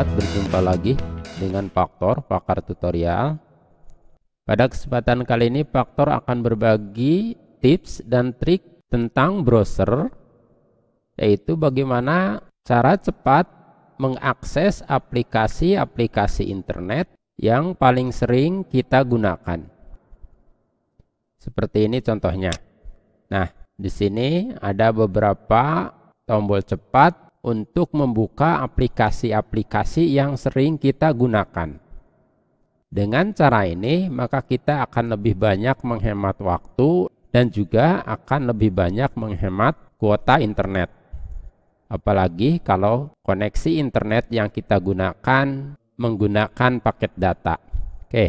selamat berjumpa lagi dengan Faktor Pakar Tutorial. Pada kesempatan kali ini Faktor akan berbagi tips dan trik tentang browser yaitu bagaimana cara cepat mengakses aplikasi-aplikasi internet yang paling sering kita gunakan. Seperti ini contohnya. Nah, di sini ada beberapa tombol cepat untuk membuka aplikasi-aplikasi yang sering kita gunakan. Dengan cara ini, maka kita akan lebih banyak menghemat waktu dan juga akan lebih banyak menghemat kuota internet. Apalagi kalau koneksi internet yang kita gunakan menggunakan paket data. Oke.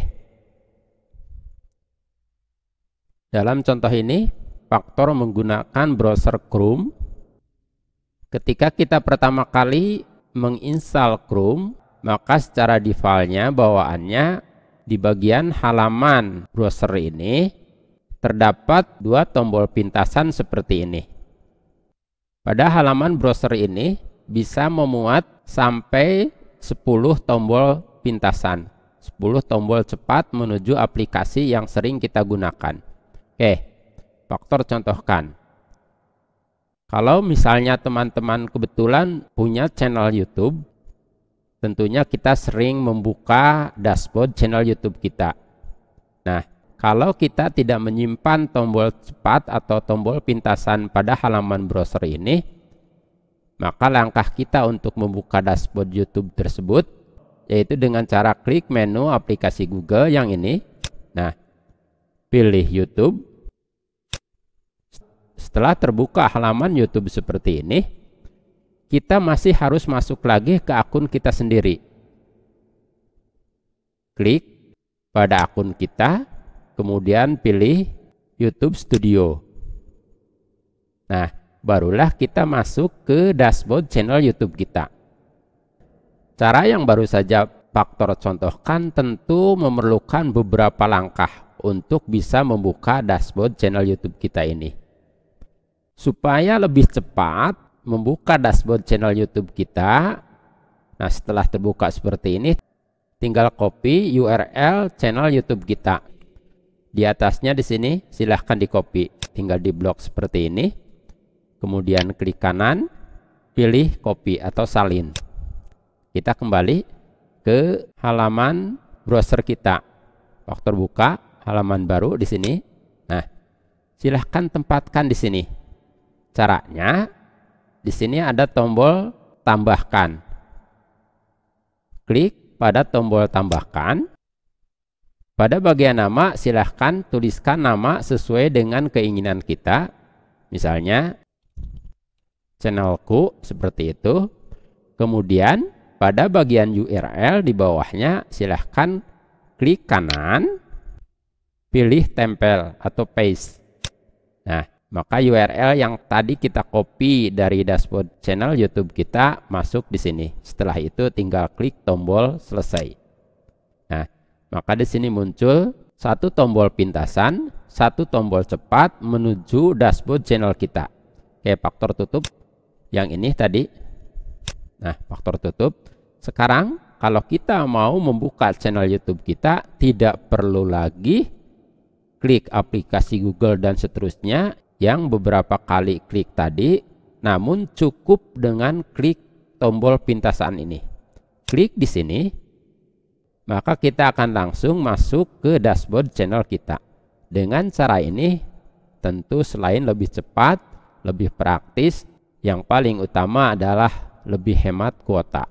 Dalam contoh ini, faktor menggunakan browser Chrome Ketika kita pertama kali menginstal Chrome, maka secara defaultnya bawaannya di bagian halaman browser ini terdapat dua tombol pintasan seperti ini. Pada halaman browser ini bisa memuat sampai 10 tombol pintasan, 10 tombol cepat menuju aplikasi yang sering kita gunakan. Oke, faktor contohkan. Kalau misalnya teman-teman kebetulan punya channel YouTube, tentunya kita sering membuka dashboard channel YouTube kita. Nah, kalau kita tidak menyimpan tombol cepat atau tombol pintasan pada halaman browser ini, maka langkah kita untuk membuka dashboard YouTube tersebut yaitu dengan cara klik menu aplikasi Google yang ini. Nah, pilih YouTube. Setelah terbuka halaman YouTube seperti ini, kita masih harus masuk lagi ke akun kita sendiri. Klik pada akun kita, kemudian pilih YouTube Studio. Nah, barulah kita masuk ke dashboard channel YouTube kita. Cara yang baru saja Faktor contohkan tentu memerlukan beberapa langkah untuk bisa membuka dashboard channel YouTube kita ini supaya lebih cepat membuka dashboard channel YouTube kita. Nah, setelah terbuka seperti ini, tinggal copy URL channel YouTube kita. Di atasnya di sini silahkan di copy, tinggal di blok seperti ini. Kemudian klik kanan, pilih copy atau salin. Kita kembali ke halaman browser kita. Waktu terbuka halaman baru di sini. Nah, silahkan tempatkan di sini Caranya di sini ada tombol tambahkan. Klik pada tombol tambahkan. Pada bagian nama silahkan tuliskan nama sesuai dengan keinginan kita. Misalnya channelku seperti itu. Kemudian pada bagian URL di bawahnya silahkan klik kanan, pilih tempel atau paste. Maka URL yang tadi kita copy dari dashboard channel YouTube kita masuk di sini. Setelah itu tinggal klik tombol selesai. Nah, maka di sini muncul satu tombol pintasan, satu tombol cepat menuju dashboard channel kita. Oke, faktor tutup yang ini tadi. Nah, faktor tutup. Sekarang kalau kita mau membuka channel YouTube kita tidak perlu lagi klik aplikasi Google dan seterusnya yang beberapa kali klik tadi, namun cukup dengan klik tombol pintasan ini. Klik di sini, maka kita akan langsung masuk ke dashboard channel kita. Dengan cara ini, tentu selain lebih cepat, lebih praktis, yang paling utama adalah lebih hemat kuota.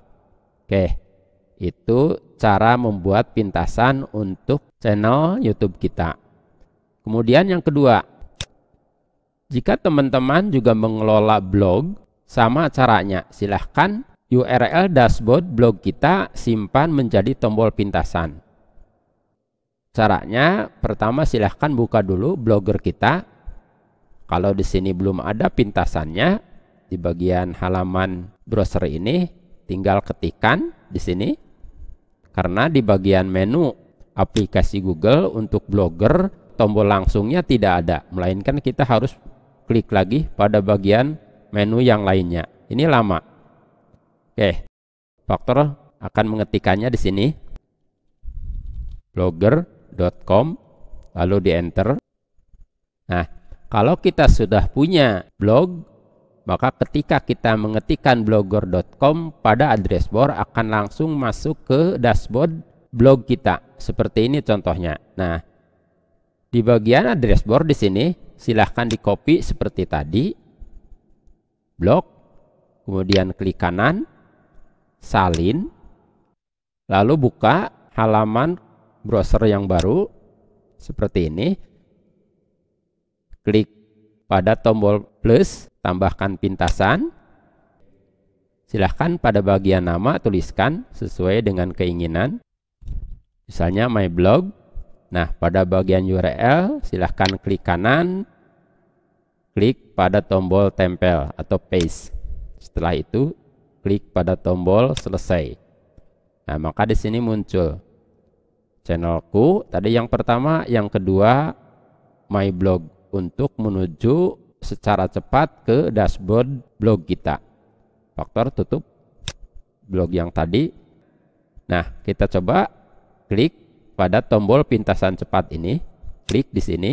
Oke, itu cara membuat pintasan untuk channel YouTube kita. Kemudian yang kedua, jika teman-teman juga mengelola blog, sama caranya. Silahkan URL dashboard blog kita simpan menjadi tombol pintasan. Caranya, pertama silahkan buka dulu blogger kita. Kalau di sini belum ada pintasannya, di bagian halaman browser ini, tinggal ketikan di sini. Karena di bagian menu aplikasi Google untuk blogger, tombol langsungnya tidak ada. Melainkan kita harus klik lagi pada bagian menu yang lainnya. Ini lama. Oke, faktor akan mengetikannya di sini blogger.com lalu di enter. Nah, kalau kita sudah punya blog, maka ketika kita mengetikkan blogger.com pada address bar akan langsung masuk ke dashboard blog kita. Seperti ini contohnya. Nah, di bagian address board di sini silahkan di copy seperti tadi blok kemudian klik kanan salin lalu buka halaman browser yang baru seperti ini klik pada tombol plus tambahkan pintasan silahkan pada bagian nama tuliskan sesuai dengan keinginan misalnya my blog Nah, pada bagian URL silahkan klik kanan, klik pada tombol tempel atau paste. Setelah itu, klik pada tombol selesai. Nah, maka di sini muncul channelku. Tadi yang pertama, yang kedua my blog untuk menuju secara cepat ke dashboard blog kita. Faktor tutup blog yang tadi. Nah, kita coba klik pada tombol pintasan cepat ini, klik di sini.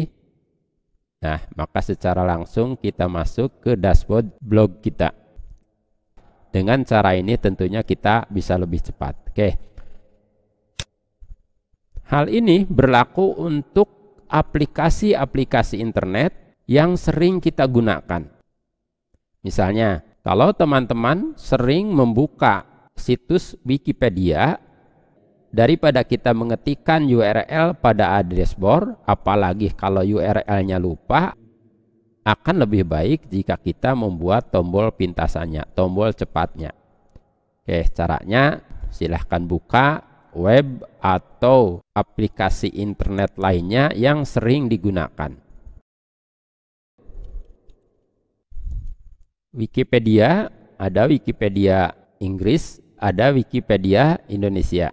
Nah, maka secara langsung kita masuk ke dashboard blog kita. Dengan cara ini tentunya kita bisa lebih cepat. Oke. Hal ini berlaku untuk aplikasi-aplikasi internet yang sering kita gunakan. Misalnya, kalau teman-teman sering membuka situs Wikipedia daripada kita mengetikkan URL pada address bar apalagi kalau URL-nya lupa akan lebih baik jika kita membuat tombol pintasannya tombol cepatnya oke caranya silahkan buka web atau aplikasi internet lainnya yang sering digunakan Wikipedia ada Wikipedia Inggris ada Wikipedia Indonesia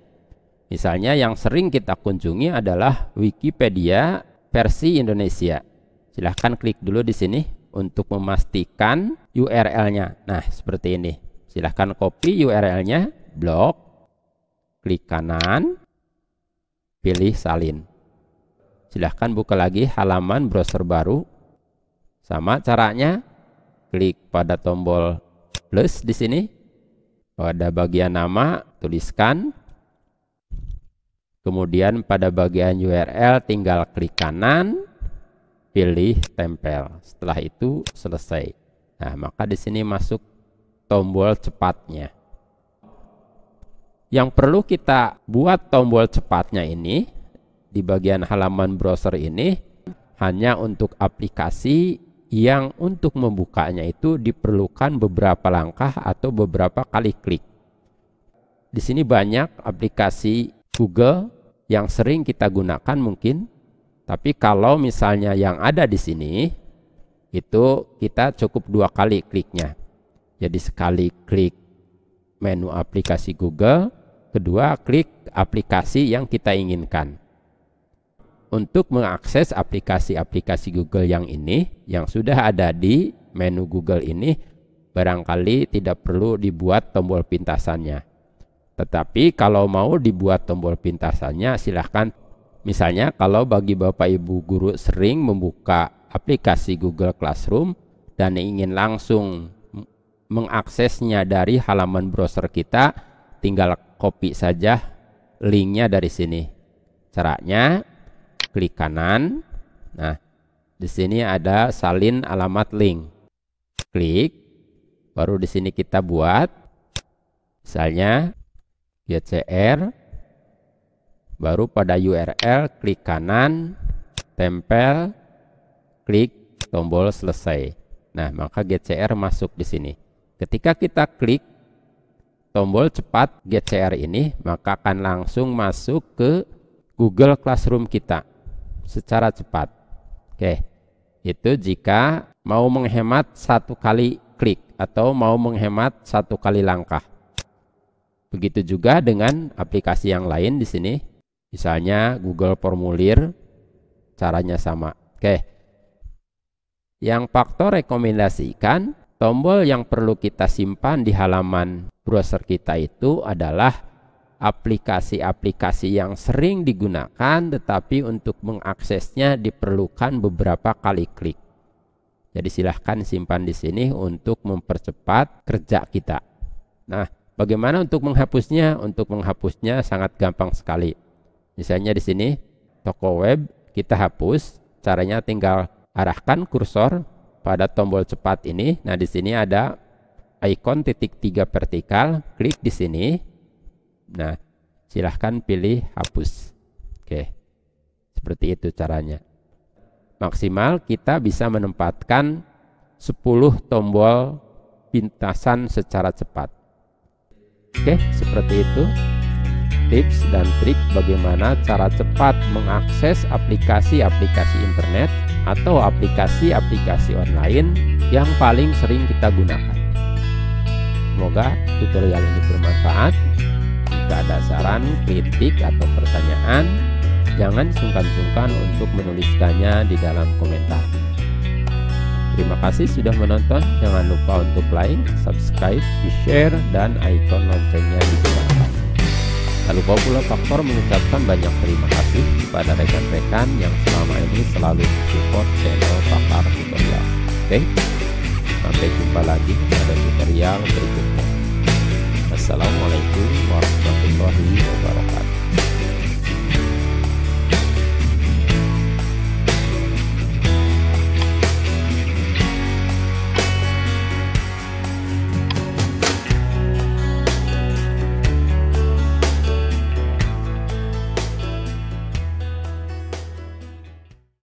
Misalnya yang sering kita kunjungi adalah Wikipedia versi Indonesia. Silahkan klik dulu di sini untuk memastikan URL-nya. Nah, seperti ini. Silahkan copy URL-nya, blok, klik kanan, pilih salin. Silahkan buka lagi halaman browser baru. Sama caranya, klik pada tombol plus di sini. Pada bagian nama, tuliskan Kemudian pada bagian URL tinggal klik kanan, pilih tempel. Setelah itu selesai. Nah, maka di sini masuk tombol cepatnya. Yang perlu kita buat tombol cepatnya ini di bagian halaman browser ini hanya untuk aplikasi yang untuk membukanya itu diperlukan beberapa langkah atau beberapa kali klik. Di sini banyak aplikasi Google yang sering kita gunakan mungkin. Tapi kalau misalnya yang ada di sini, itu kita cukup dua kali kliknya. Jadi sekali klik menu aplikasi Google, kedua klik aplikasi yang kita inginkan. Untuk mengakses aplikasi-aplikasi Google yang ini, yang sudah ada di menu Google ini, barangkali tidak perlu dibuat tombol pintasannya tetapi kalau mau dibuat tombol pintasannya silahkan. Misalnya kalau bagi Bapak Ibu guru sering membuka aplikasi Google Classroom dan ingin langsung mengaksesnya dari halaman browser kita, tinggal copy saja linknya dari sini. Caranya klik kanan. Nah, di sini ada salin alamat link. Klik, baru di sini kita buat misalnya GCR baru pada URL klik kanan tempel klik tombol selesai nah maka GCR masuk di sini ketika kita klik tombol cepat GCR ini maka akan langsung masuk ke Google Classroom kita secara cepat oke itu jika mau menghemat satu kali klik atau mau menghemat satu kali langkah Begitu juga dengan aplikasi yang lain di sini, misalnya Google Formulir, caranya sama. Oke. Yang faktor rekomendasikan, tombol yang perlu kita simpan di halaman browser kita itu adalah aplikasi-aplikasi yang sering digunakan tetapi untuk mengaksesnya diperlukan beberapa kali klik. Jadi silahkan simpan di sini untuk mempercepat kerja kita. Nah, Bagaimana untuk menghapusnya? Untuk menghapusnya sangat gampang sekali. Misalnya di sini toko web kita hapus, caranya tinggal arahkan kursor pada tombol cepat ini. Nah, di sini ada ikon titik tiga vertikal, klik di sini. Nah, silahkan pilih hapus. Oke. Seperti itu caranya. Maksimal kita bisa menempatkan 10 tombol pintasan secara cepat. Oke, seperti itu tips dan trik bagaimana cara cepat mengakses aplikasi-aplikasi internet atau aplikasi-aplikasi online yang paling sering kita gunakan. Semoga tutorial ini bermanfaat. Jika ada saran, kritik, atau pertanyaan, jangan sungkan-sungkan untuk menuliskannya di dalam komentar. Terima kasih sudah menonton. Jangan lupa untuk like, subscribe, di-share, dan icon loncengnya di bawah. Tak lupa pula faktor mengucapkan banyak terima kasih kepada rekan-rekan yang selama ini selalu support channel Pakar Tutorial. Oke, sampai jumpa lagi pada tutorial berikutnya. Assalamualaikum warahmatullahi wabarakatuh.